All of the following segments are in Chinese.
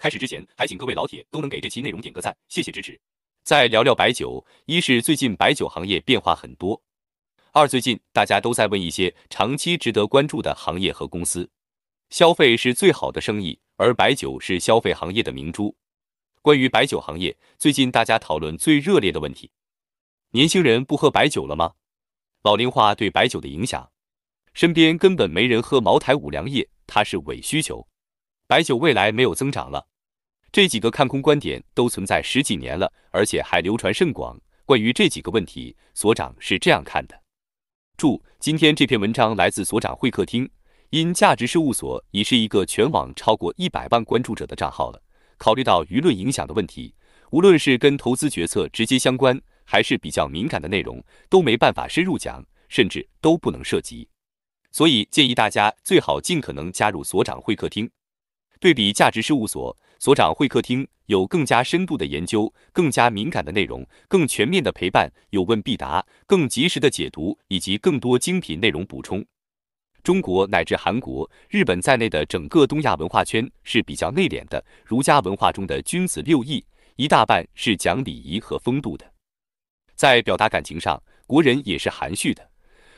开始之前，还请各位老铁都能给这期内容点个赞，谢谢支持。再聊聊白酒，一是最近白酒行业变化很多，二最近大家都在问一些长期值得关注的行业和公司。消费是最好的生意，而白酒是消费行业的明珠。关于白酒行业，最近大家讨论最热烈的问题：年轻人不喝白酒了吗？老龄化对白酒的影响？身边根本没人喝茅台、五粮液，它是伪需求。白酒未来没有增长了？这几个看空观点都存在十几年了，而且还流传甚广。关于这几个问题，所长是这样看的。注：今天这篇文章来自所长会客厅。因价值事务所已是一个全网超过一百万关注者的账号了，考虑到舆论影响的问题，无论是跟投资决策直接相关，还是比较敏感的内容，都没办法深入讲，甚至都不能涉及。所以建议大家最好尽可能加入所长会客厅。对比价值事务所。所长会客厅有更加深度的研究，更加敏感的内容，更全面的陪伴，有问必答，更及时的解读，以及更多精品内容补充。中国乃至韩国、日本在内的整个东亚文化圈是比较内敛的，儒家文化中的君子六艺一大半是讲礼仪和风度的。在表达感情上，国人也是含蓄的。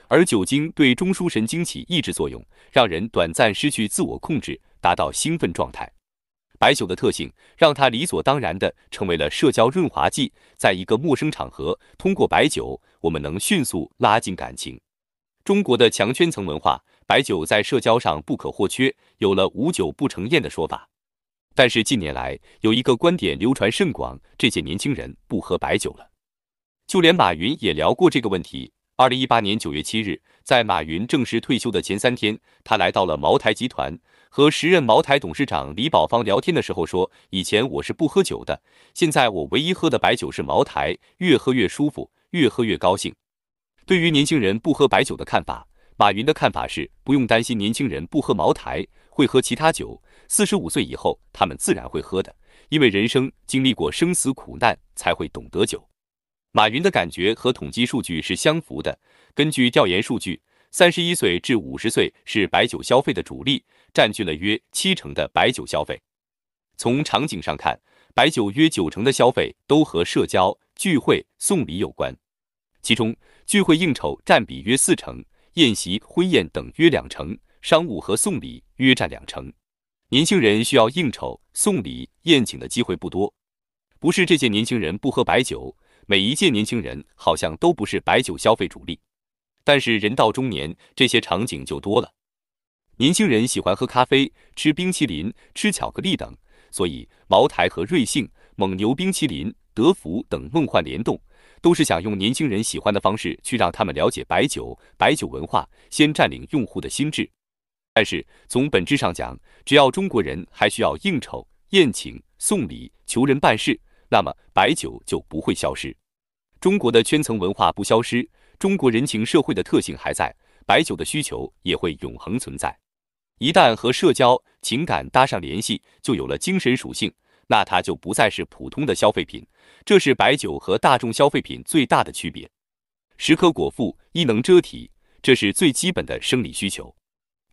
而酒精对中枢神经起抑制作用，让人短暂失去自我控制，达到兴奋状态。白酒的特性让它理所当然的成为了社交润滑剂，在一个陌生场合，通过白酒，我们能迅速拉近感情。中国的强圈层文化，白酒在社交上不可或缺，有了无酒不成宴的说法。但是近年来，有一个观点流传甚广，这些年轻人不喝白酒了，就连马云也聊过这个问题。二零一八年九月七日。在马云正式退休的前三天，他来到了茅台集团，和时任茅台董事长李宝芳聊天的时候说：“以前我是不喝酒的，现在我唯一喝的白酒是茅台，越喝越舒服，越喝越高兴。”对于年轻人不喝白酒的看法，马云的看法是：不用担心年轻人不喝茅台，会喝其他酒。四十五岁以后，他们自然会喝的，因为人生经历过生死苦难，才会懂得酒。马云的感觉和统计数据是相符的。根据调研数据，三十一岁至五十岁是白酒消费的主力，占据了约七成的白酒消费。从场景上看，白酒约九成的消费都和社交聚会、送礼有关。其中，聚会应酬占比约四成，宴席、婚宴等约两成，商务和送礼约占两成。年轻人需要应酬、送礼、宴请的机会不多，不是这些年轻人不喝白酒。每一届年轻人好像都不是白酒消费主力，但是人到中年，这些场景就多了。年轻人喜欢喝咖啡、吃冰淇淋、吃巧克力等，所以茅台和瑞幸、蒙牛冰淇淋、德芙等梦幻联动，都是想用年轻人喜欢的方式去让他们了解白酒、白酒文化，先占领用户的心智。但是从本质上讲，只要中国人还需要应酬、宴请、送礼、求人办事，那么白酒就不会消失。中国的圈层文化不消失，中国人情社会的特性还在，白酒的需求也会永恒存在。一旦和社交情感搭上联系，就有了精神属性，那它就不再是普通的消费品。这是白酒和大众消费品最大的区别。食可果腹，亦能遮体，这是最基本的生理需求。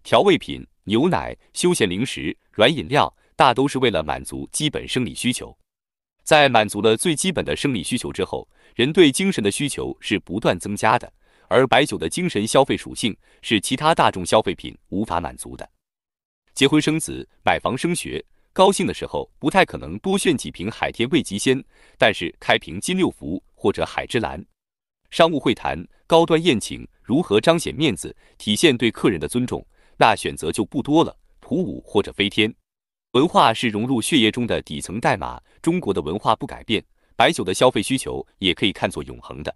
调味品、牛奶、休闲零食、软饮料，大都是为了满足基本生理需求。在满足了最基本的生理需求之后，人对精神的需求是不断增加的，而白酒的精神消费属性是其他大众消费品无法满足的。结婚生子、买房升学，高兴的时候不太可能多炫几瓶海天味极鲜，但是开瓶金六福或者海之蓝。商务会谈、高端宴请，如何彰显面子、体现对客人的尊重，那选择就不多了。普五或者飞天。文化是融入血液中的底层代码，中国的文化不改变。白酒的消费需求也可以看作永恒的。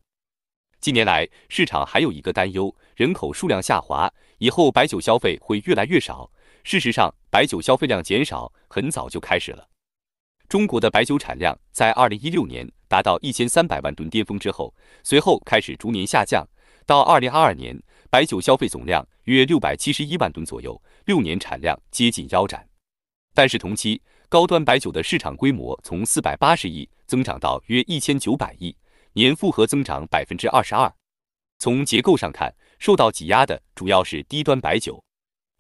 近年来，市场还有一个担忧：人口数量下滑，以后白酒消费会越来越少。事实上，白酒消费量减少很早就开始了。中国的白酒产量在二零一六年达到一千三百万吨巅峰之后，随后开始逐年下降。到二零二二年，白酒消费总量约六百七十一万吨左右，六年产量接近腰斩。但是同期，高端白酒的市场规模从四百八十亿增长到约一千九百亿，年复合增长百分之二十二。从结构上看，受到挤压的主要是低端白酒，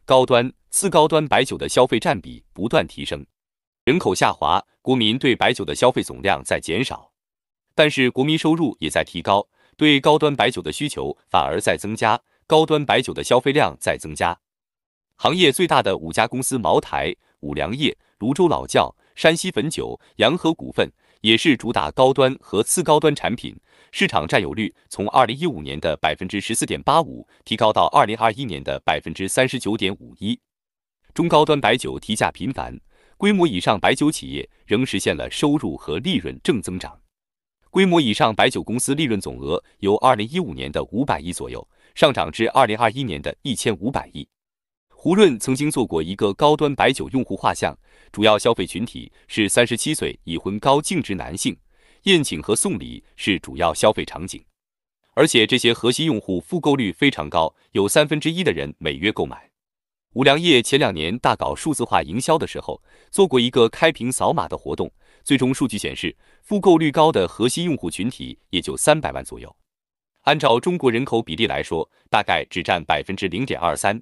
高端次高端白酒的消费占比不断提升。人口下滑，国民对白酒的消费总量在减少，但是国民收入也在提高，对高端白酒的需求反而在增加，高端白酒的消费量在增加。行业最大的五家公司：茅台、五粮液。泸州老窖、山西汾酒、洋河股份也是主打高端和次高端产品，市场占有率从二零一五年的百分之十四点八五提高到二零二一年的百分之三十九点五一。中高端白酒提价频繁，规模以上白酒企业仍实现了收入和利润正增长。规模以上白酒公司利润总额由二零一五年的五百亿左右，上涨至二零二一年的一千五百亿。胡润曾经做过一个高端白酒用户画像，主要消费群体是三十七岁已婚高净值男性，宴请和送礼是主要消费场景，而且这些核心用户复购率非常高，有三分之一的人每月购买。五粮液前两年大搞数字化营销的时候，做过一个开屏扫码的活动，最终数据显示，复购率高的核心用户群体也就三百万左右，按照中国人口比例来说，大概只占百分之零点二三。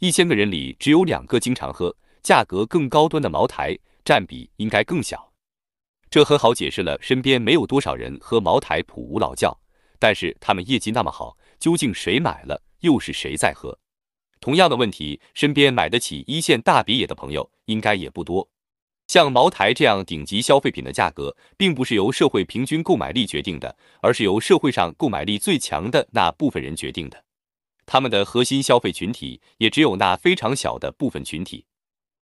一千个人里只有两个经常喝，价格更高端的茅台占比应该更小，这很好解释了身边没有多少人喝茅台普乌老窖，但是他们业绩那么好，究竟谁买了，又是谁在喝？同样的问题，身边买得起一线大别野的朋友应该也不多。像茅台这样顶级消费品的价格，并不是由社会平均购买力决定的，而是由社会上购买力最强的那部分人决定的。他们的核心消费群体也只有那非常小的部分群体。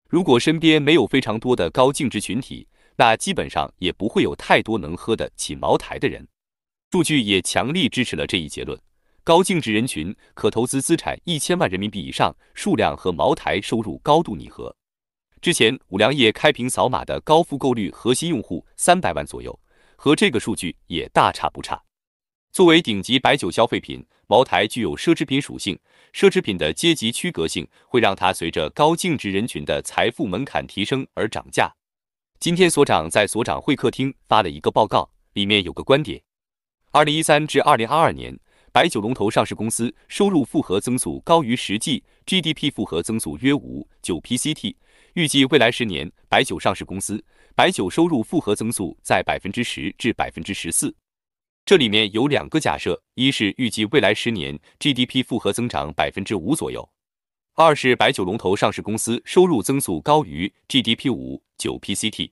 如果身边没有非常多的高净值群体，那基本上也不会有太多能喝得起茅台的人。数据也强力支持了这一结论：高净值人群可投资资产一千万人民币以上，数量和茅台收入高度拟合。之前五粮液开瓶扫码的高复购率核心用户三百万左右，和这个数据也大差不差。作为顶级白酒消费品，茅台具有奢侈品属性。奢侈品的阶级区隔性会让它随着高净值人群的财富门槛提升而涨价。今天所长在所长会客厅发了一个报告，里面有个观点：二零一三至二零二二年，白酒龙头上市公司收入复合增速高于实际 GDP 复合增速约五。九 PCT 预计未来十年白酒上市公司白酒收入复合增速在百分之十至百分之十四。这里面有两个假设，一是预计未来十年 GDP 复合增长百分之五左右，二是白酒龙头上市公司收入增速高于 GDP 五九 pct。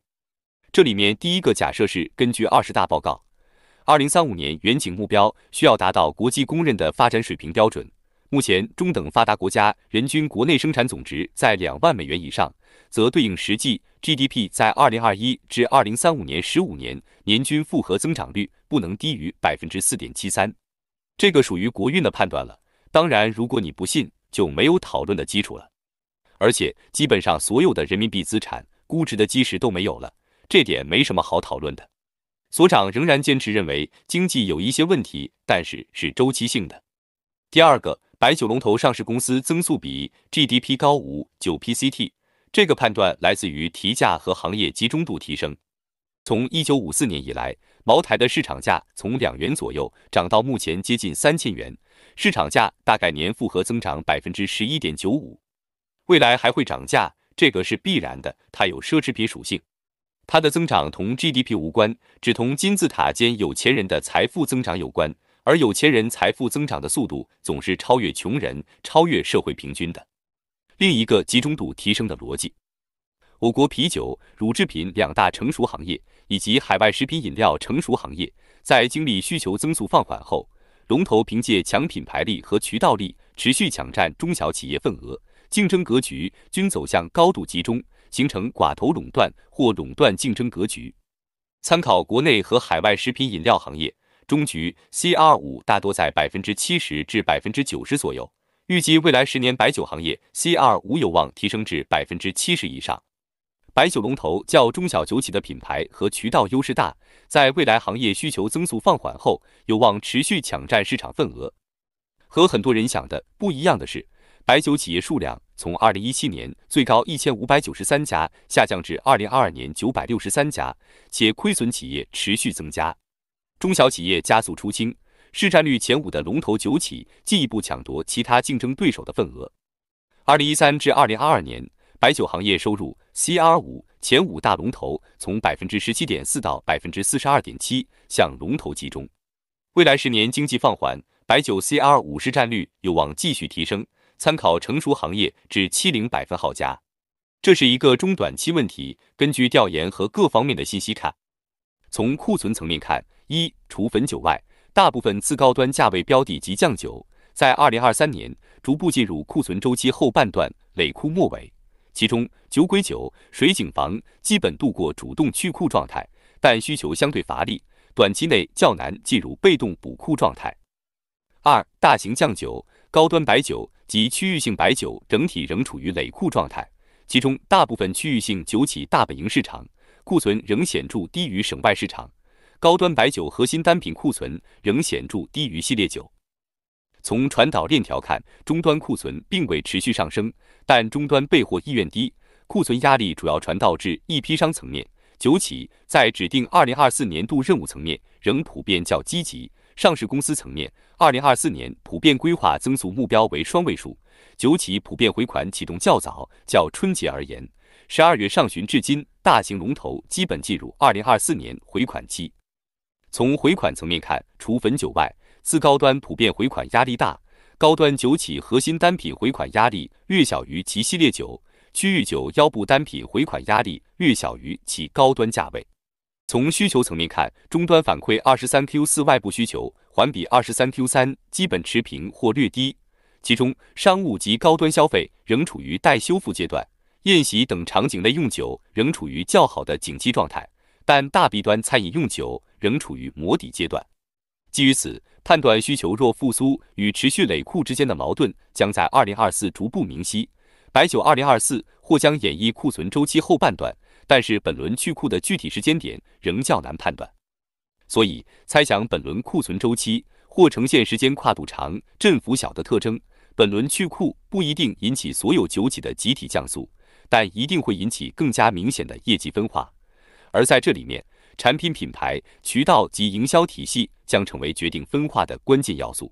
这里面第一个假设是根据二十大报告，二零三五年远景目标需要达到国际公认的发展水平标准，目前中等发达国家人均国内生产总值在两万美元以上。则对应实际 GDP 在二零二一至二零三五年十五年年均复合增长率不能低于百分之四点七三，这个属于国运的判断了。当然，如果你不信，就没有讨论的基础了。而且，基本上所有的人民币资产估值的基石都没有了，这点没什么好讨论的。所长仍然坚持认为经济有一些问题，但是是周期性的。第二个，白酒龙头上市公司增速比 GDP 高五九 pct。这个判断来自于提价和行业集中度提升。从一九五四年以来，茅台的市场价从两元左右涨到目前接近三千元，市场价大概年复合增长百分之十一点九五。未来还会涨价，这个是必然的。它有奢侈品属性，它的增长同 GDP 无关，只同金字塔尖有钱人的财富增长有关，而有钱人财富增长的速度总是超越穷人，超越社会平均的。另一个集中度提升的逻辑，我国啤酒、乳制品两大成熟行业，以及海外食品饮料成熟行业，在经历需求增速放缓后，龙头凭借强品牌力和渠道力，持续抢占中小企业份额，竞争格局均走向高度集中，形成寡头垄断或垄断竞争格局。参考国内和海外食品饮料行业，中局 CR 五大多在百分之七十至百分之九十左右。预计未来十年白酒行业 C R 五有望提升至百分之七十以上。白酒龙头较中小酒企的品牌和渠道优势大，在未来行业需求增速放缓后，有望持续抢占市场份额。和很多人想的不一样的是，白酒企业数量从二零一七年最高一千五百九十三家下降至二零二二年九百六十三家，且亏损企业持续增加，中小企业加速出清。市占率前五的龙头酒企进一步抢夺其他竞争对手的份额。二零一三至二零二二年，白酒行业收入 CR 五前五大龙头从百分之十七点四到百分之四十二点七向龙头集中。未来十年经济放缓，白酒 CR 五市占率有望继续提升，参考成熟行业至七零百分号加。这是一个中短期问题。根据调研和各方面的信息看，从库存层面看，一除汾酒外。大部分次高端价位标的及酱酒在二零二三年逐步进入库存周期后半段累库末尾，其中酒鬼酒、水井坊基本度过主动去库状态，但需求相对乏力，短期内较难进入被动补库状态。二、大型酱酒、高端白酒及区域性白酒整体仍处于累库状态，其中大部分区域性酒企大本营市场库存仍显著低于省外市场。高端白酒核心单品库存仍显著低于系列酒。从传导链条看，终端库存并未持续上升，但终端备货意愿低，库存压力主要传导至一批商层面。酒企在指定二零二四年度任务层面仍普遍较积极。上市公司层面，二零二四年普遍规划增速目标为双位数。酒企普遍回款启动较早，较春节而言，十二月上旬至今，大型龙头基本进入二零二四年回款期。从回款层面看，除汾酒外，次高端普遍回款压力大，高端酒企核心单品回款压力略小于其系列酒，区域酒腰部单品回款压力略小于其高端价位。从需求层面看，终端反馈二十三 Q 四外部需求环比二十三 Q 三基本持平或略低，其中商务及高端消费仍处于待修复阶段，宴席等场景内用酒仍处于较好的景气状态。但大 B 端餐饮用酒仍处于磨底阶段，基于此判断，需求若复苏与持续累库之间的矛盾将在二零二四逐步明晰。白酒二零二四或将演绎库存周期后半段，但是本轮去库的具体时间点仍较难判断。所以，猜想本轮库存周期或呈现时间跨度长、振幅小的特征。本轮去库不一定引起所有酒企的集体降速，但一定会引起更加明显的业绩分化。而在这里面，产品品牌、渠道及营销体系将成为决定分化的关键要素。